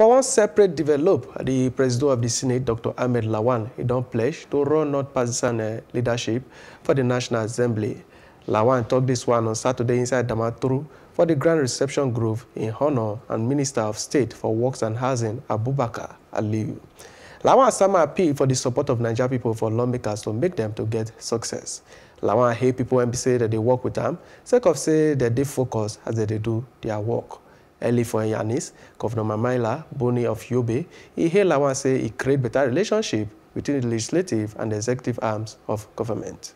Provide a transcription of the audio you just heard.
For one separate develop, the president of the Senate, Dr. Ahmed Lawan, he don pledge to run non-partisan uh, eh, leadership for the National Assembly. Lawan talked this one on Saturday inside Damaturu for the Grand Reception Grove in honor and Minister of State for Works and Housing, Abubakar Aliyu. Lawan Sama appealed for the support of Niger people for lawmakers to make them to get success. Lawan hate people and say that they work with them, sake of say that they focus as they do their work. Elifon Yanis, Governor Mamaila Boni of Yobe, Ihela say he create better relationship between the legislative and the executive arms of government.